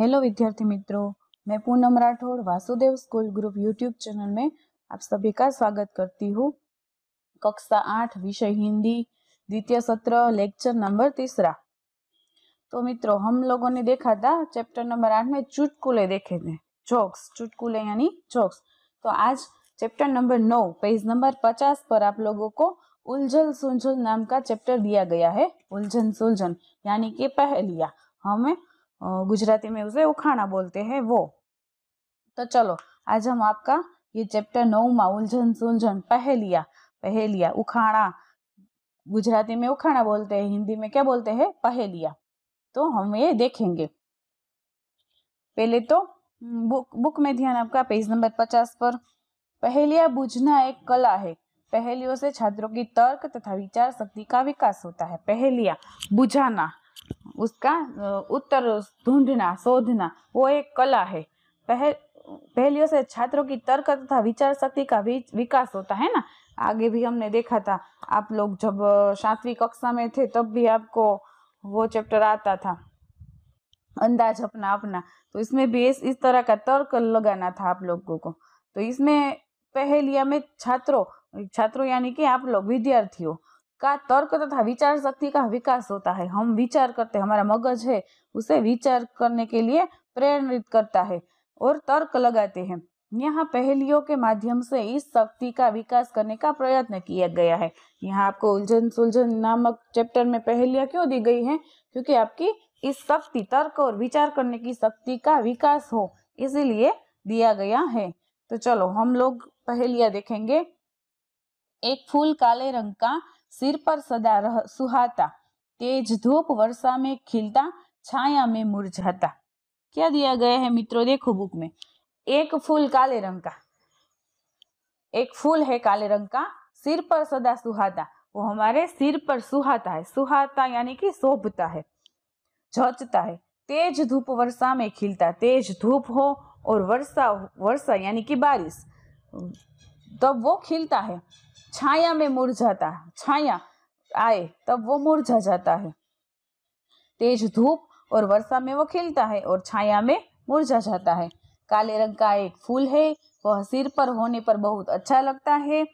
hello विद्यार्थी मित्रों मैं Poonam Rathore Vasudev school group YouTube channel में आप सभी का स्वागत करती हूँ कक्षा आठ विषय हिंदी द्वितीय सत्र लेक्चर नंबर तीसरा तो मित्रों हम लोगों ने देखा था चैप्टर नंबर आठ में चुटकुले देखे थे जोक्स चुटकुले यानी जोक्स तो आज चैप्टर नंबर नौ पेज नंबर पचास पर आप लोगों को उलझल सुलझल नाम का चैप्टर दिया गया है उलझन सुलझन यानी कि पहलिया हमें गुजराती में उसे उखाना बोलते हैं वो तो चलो आज हम आपका ये चैप्टर नौवा उलझन सुलझन पहेलिया पहेलिया उखाना गुजराती में उखाना बोलते हैं हिंदी में क्या बोलते हैं पहेलिया तो हम ये देखेंगे पहले तो बुक हम्म, बुक में ध्यान आपका पेज नंबर पचास पर पहेलिया बुझना एक कला है पहेलियों से छात्रों की तर्क तथा विचार शक्ति का विकास होता है पहेलिया बुझाना उसका उत्तर ढूंढना शोधना वो एक कला है पहल पहलियों से छात्रों की तर्क तथा विचार शक्ति का विकास होता है ना आगे भी हमने देखा था आप लोग जब सातवीं कक्षा में थे तब भी आपको वो चैप्टर आता था अंदाज अपना अपना तो इसमें भी इस इस तरह का तर्क लगाना था आप लोगों को तो इसमें पहलिया में छात्रों छात्रों यानी कि आप लोग विद्यार्थियों का तर्क तथा विचार शक्ति का विकास होता है हम विचार करते हैं हमारा मगज है उसे विचार करने के लिए प्रेरित करता है और तर्क लगाते हैं यहाँ पहलियों के माध्यम से इस शक्ति का विकास करने का प्रयत्न किया गया है यहाँ आपको उलझन सुलझन नामक चैप्टर में पहलिया क्यों दी गई हैं क्योंकि आपकी इस शक्ति तर्क और विचार करने की शक्ति का विकास हो इसीलिए दिया गया है तो चलो हम लोग पहलिया देखेंगे एक फूल काले रंग का सिर पर सदा रह सुहाता तेज धूप वर्षा में खिलता छाया में मुरझाता क्या दिया गया है मित्रों देखो बुक में एक फूल काले रंग का एक फूल है काले रंग का सिर पर सदा सुहाता वो हमारे सिर पर सुहाता है सुहाता यानी कि सोपता है झोंचता है तेज धूप वर्षा में खिलता तेज धूप हो और वर्षा वर्षा यानी कि बारिश तब तो वो खिलता है छाया में मुरझाता है छाया आए तब वो मुरझा जाता है तेज धूप और वर्षा में वो खिलता है और छाया में मुरझा जाता है काले रंग का एक फूल है वह सिर पर होने पर बहुत अच्छा लगता है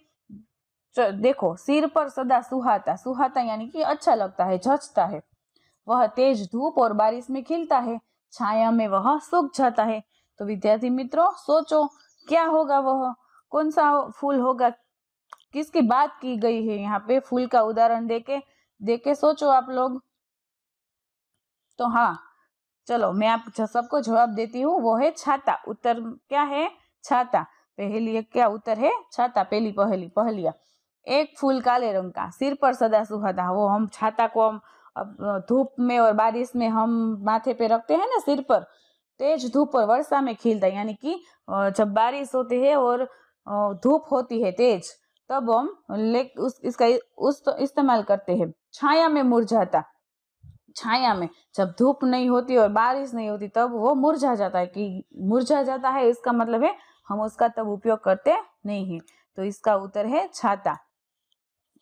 देखो सिर पर सदा सुहाता सुहाता यानी कि अच्छा लगता है झचता है वह तेज धूप और बारिश में खिलता है छाया में वह सूख जाता है तो विद्यार्थी मित्रों सोचो क्या होगा वह कौन सा फूल होगा किसकी बात की गई है यहाँ पे फूल का उदाहरण देके देके सोचो आप लोग तो हाँ चलो मैं आप सबको जवाब देती हूँ वो है छाता उत्तर क्या है छाता पहली क्या उत्तर है छाता पहली पहली पहलिया एक फूल काले रंग का सिर पर सदा सुहाता वो हम छाता को हम धूप में और बारिश में हम माथे पे रखते हैं ना सिर पर तेज धूप और वर्षा में खिलता यानी कि जब बारिश होती है और धूप होती है तेज तब हम ले उस इसका उस तो इस्तेमाल करते हैं छाया में मुरझाता छाया में जब धूप नहीं होती और बारिश नहीं होती तब वो मुरझा जाता है कि मुरझा जाता है इसका मतलब है हम उसका तब उपयोग करते नहीं है तो इसका उत्तर है छाता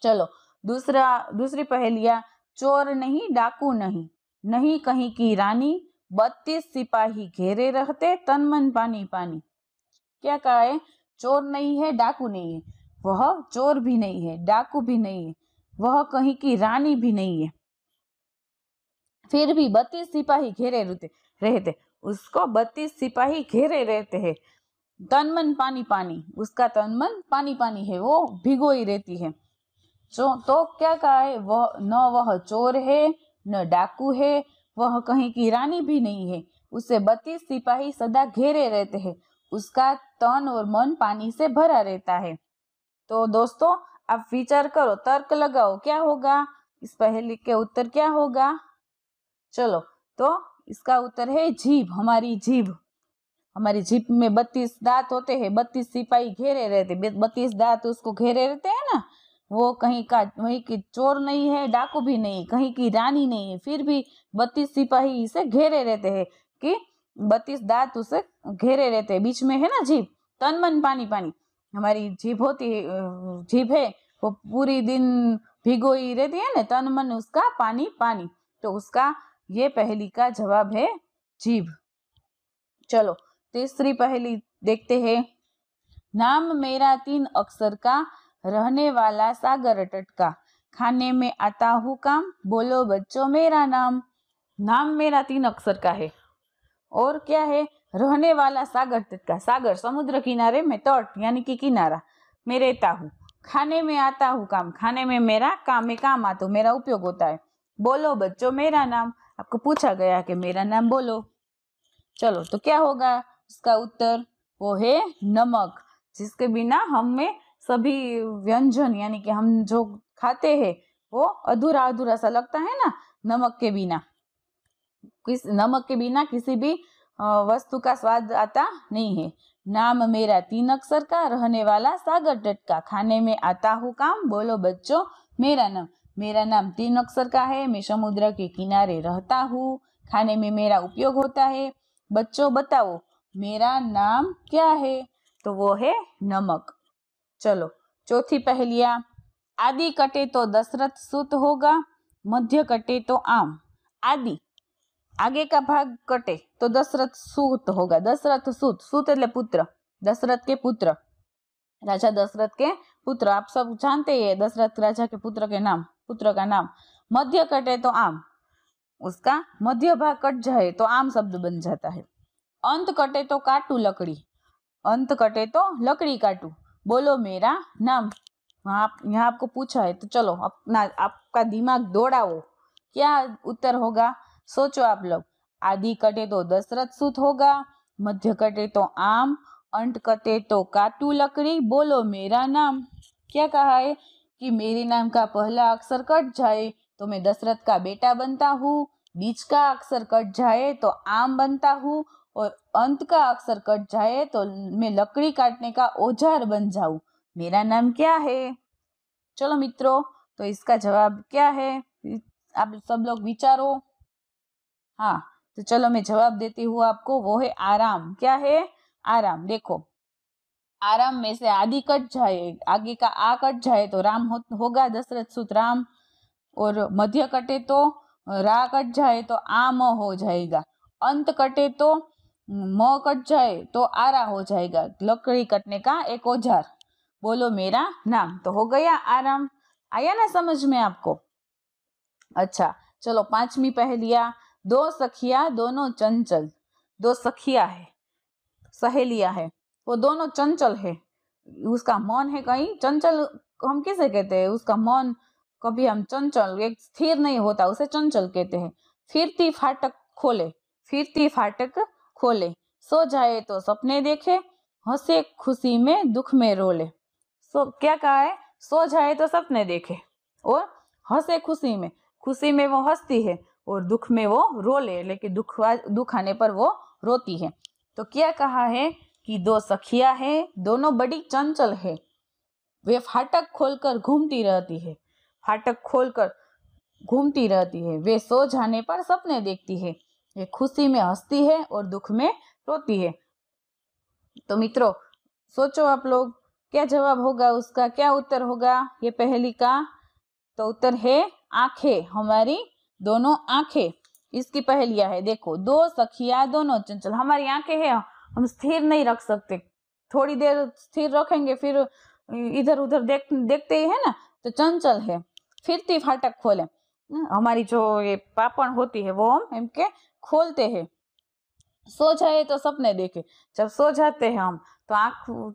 चलो दूसरा दूसरी पहेलिया चोर नहीं डाकू नहीं नहीं कहीं की रानी बत्तीस सिपाही घेरे रहते तन मन पानी पानी क्या कहा है चोर नहीं है डाकू नहीं है वह चोर भी नहीं है डाकू भी नहीं है वह कहीं की रानी भी नहीं है फिर भी बत्तीस सिपाही घेरे रहते उसको बत्तीस सिपाही घेरे रहते हैं तन मन पानी पानी उसका तन मन पानी पानी है वो भिगोई रहती है जो तो क्या कहा है वह न वह चोर है न डाकू है वह कहीं की रानी भी नहीं है उसे बत्तीस सिपाही सदा घेरे रहते हैं उसका तन और मन पानी से भरा रहता है तो दोस्तों अब विचार करो तर्क लगाओ क्या होगा इस पहले के उत्तर क्या होगा चलो तो इसका उत्तर है जीभ हमारी जीभ हमारी जीप में बत्तीस दांत होते हैं बत्तीस सिपाही घेरे रहते बत्तीस दांत उसको घेरे रहते हैं ना वो कहीं का वहीं की चोर नहीं है डाकू भी नहीं कहीं की रानी नहीं है फिर भी बत्तीस सिपाही इसे घेरे रहते हैं कि बत्तीस दांत उसे घेरे रहते हैं बीच में है ना जीप तन मन पानी पानी हमारी जीभ होती है जीभ है वो पूरी दिन भिगोई रहती है ना तन मन उसका पानी पानी तो उसका ये पहली का जवाब है जीभ चलो तीसरी पहली देखते हैं नाम मेरा तीन अक्षर का रहने वाला सागर तट का खाने में आता हूँ काम बोलो बच्चों मेरा नाम नाम मेरा तीन अक्षर का है और क्या है रहने वाला सागर तट का सागर समुद्र किनारे में तट यानी कि किनारा मैं रहता हूँ खाने में आता हूँ काम खाने में मेरा काम में काम आता हूँ मेरा उपयोग होता है बोलो बच्चों मेरा नाम आपको पूछा गया कि मेरा नाम बोलो चलो तो क्या होगा उसका उत्तर वो है नमक जिसके बिना हम में सभी व्यंजन यानी कि हम जो खाते हैं वो अधूरा अधूरा सा लगता है ना नमक के बिना किस नमक के बिना किसी भी वस्तु का स्वाद आता नहीं है नाम मेरा तीन अक्षर का रहने वाला सागर तट का खाने में आता हूँ काम बोलो बच्चों मेरा नाम मेरा नाम तीन अक्षर का है मैं समुद्र के किनारे रहता हूँ खाने में मेरा उपयोग होता है बच्चों बताओ मेरा नाम क्या है तो वो है नमक चलो चौथी पहलिया आदि कटे तो दशरथ सुत होगा मध्य कटे तो आम आदि आगे का भाग कटे तो दशरथ सूत होगा दशरथ सूत सूत एट पुत्र दशरथ के पुत्र राजा दशरथ के पुत्र आप सब जानते हैं दशरथ राजा के पुत्र के नाम पुत्र का नाम मध्य कटे तो आम उसका मध्य भाग कट जाए तो आम शब्द बन जाता है अंत कटे तो काटू लकड़ी अंत कटे तो लकड़ी काटू बोलो मेरा नाम हाँ, आप यहाँ आपको पूछा है तो चलो अपना आपका दिमाग दौड़ाओ क्या उत्तर होगा सोचो आप लोग आदि कटे तो दशरथ सूत होगा मध्य कटे तो आम अंत कटे तो काटू लकड़ी बोलो मेरा नाम क्या कहा है कि मेरे नाम का पहला अक्षर कट जाए तो मैं दशरथ का बेटा बनता हूँ बीच का अक्षर कट जाए तो आम बनता हूँ और अंत का अक्षर कट जाए तो मैं लकड़ी काटने का औजार बन जाऊ मेरा नाम क्या है चलो मित्रों तो इसका जवाब क्या है आप सब लोग विचारो हाँ तो चलो मैं जवाब देती हूँ आपको वो है आराम क्या है आराम देखो आराम में से आदि कट जाए आगे का आ कट जाए तो राम हो, होगा दशरथ सुत राम और मध्य कटे तो रा कट जाए तो आम हो जाएगा अंत कटे तो म कट जाए तो आरा हो जाएगा लकड़ी कटने का एक औजार बोलो मेरा नाम तो हो गया आराम आया ना समझ में आपको अच्छा चलो पांचवी पहलिया दो सखिया दोनों चंचल दो सखिया है सहेलिया है वो दोनों चंचल है उसका मौन है कहीं चंचल हम किसे कहते हैं उसका मौन कभी हम चंचल एक स्थिर नहीं होता उसे चंचल कहते हैं फिरती फाटक खोले फिरती फाटक खोले सो जाए तो सपने देखे हंसे खुशी में दुख में रोले सो क्या कहा है सो जाए तो सपने देखे और हंसे खुशी में खुशी में वो हंसती है और दुख में वो रो ले लेकिन दुख दुख आने पर वो रोती है तो क्या कहा है कि दो सखिया है दोनों बड़ी चंचल है वे फाटक खोलकर घूमती रहती है फाटक खोलकर घूमती रहती है वे सो जाने पर सपने देखती है ये खुशी में हंसती है और दुख में रोती है तो मित्रों सोचो आप लोग क्या जवाब होगा उसका क्या उत्तर होगा ये पहली का तो उत्तर है आंखें हमारी दोनों आंखें इसकी पहलिया है देखो दो सखिया दोनों चंचल हमारी आंखें है हम स्थिर नहीं रख सकते थोड़ी देर स्थिर रखेंगे फिर इधर उधर देख देखते ही है ना तो चंचल है फिरती फाटक खोले हमारी जो ये पापण होती है वो हम इनके खोलते हैं सो जाए तो सपने देखे जब सो जाते हैं हम तो आंख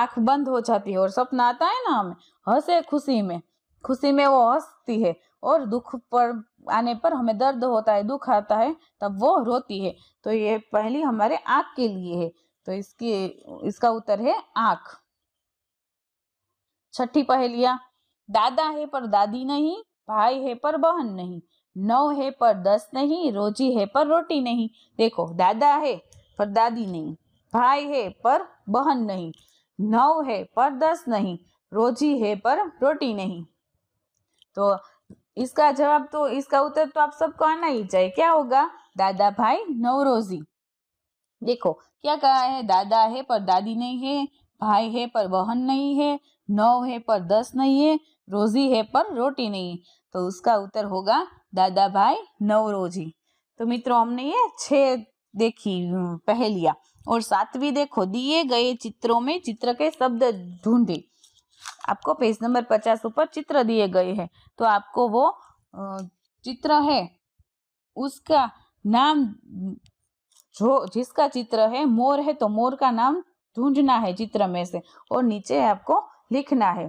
आंख बंद हो जाती है और सपना आता है ना हमें हंसे खुशी में खुशी में वो हंसती है और दुख पर आने पर हमें दर्द होता है दुख आता है तब वो रोती है तो ये पहली हमारे आँख के लिए है तो इसके इसका उत्तर है आँख छठी पहलिया दादा है पर दादी नहीं भाई है पर बहन नहीं नौ है पर दस नहीं रोजी है पर रोटी नहीं देखो दादा है पर दादी नहीं भाई है पर बहन नहीं नौ है पर दस नहीं रोजी है पर रोटी नहीं तो इसका जवाब तो इसका उत्तर तो आप सबको आना ही चाहिए क्या होगा दादा भाई नवरोजी देखो क्या कहा है दादा है पर दादी नहीं है भाई है पर बहन नहीं है नौ है पर दस नहीं है रोजी है पर रोटी नहीं तो उसका उत्तर होगा दादा भाई नवरोजी तो मित्रों हमने ये छह देखी पहलिया और सातवीं देखो दिए गए चित्रों में चित्र के शब्द ढूंढे आपको पेज नंबर पचास ऊपर चित्र दिए गए हैं तो आपको वो चित्र है उसका नाम जो जिसका चित्र है मोर है तो मोर का नाम ढूंढना है चित्र में से और नीचे आपको लिखना है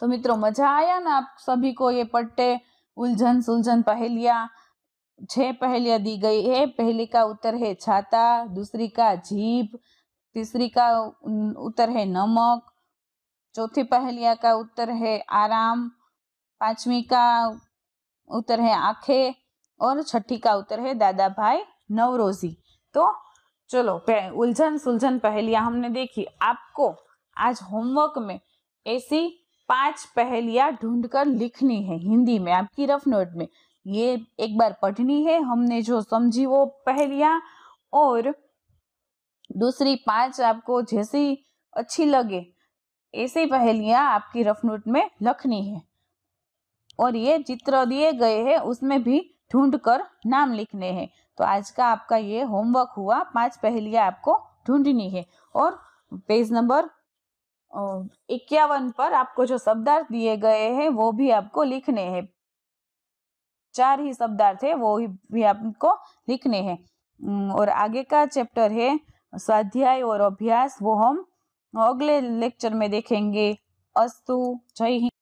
तो मित्रों मजा आया ना आप सभी को ये पट्टे उलझन सुलझन पहेलिया छह पहेलियां दी गई है पहली का उत्तर है छाता दूसरी का जीप तीसरी का उत्तर है नमक चौथी पहलिया का उत्तर है आराम पांचवी का उत्तर है आंखें और छठी का उत्तर है दादा भाई नवरोजी तो चलो उलझन सुलझन पहलिया हमने देखी आपको आज होमवर्क में ऐसी पांच पहलिया ढूंढकर लिखनी है हिंदी में आपकी रफ नोट में ये एक बार पढ़नी है हमने जो समझी वो पहलिया और दूसरी पांच आपको जैसी अच्छी लगे ऐसी पहेलियाँ आपकी रफ नोट में लखनी है और ये चित्र दिए गए हैं उसमें भी ढूंढ कर नाम लिखने हैं तो आज का आपका ये होमवर्क हुआ पांच पहेलियाँ आपको ढूंढनी है और पेज नंबर इक्यावन पर आपको जो शब्दार्थ दिए गए हैं वो भी आपको लिखने हैं चार ही शब्दार्थ है वो भी आपको लिखने हैं और आगे का चैप्टर है स्वाध्याय और अभ्यास वो हम अगले लेक्चर में देखेंगे अस्तु जय हिंद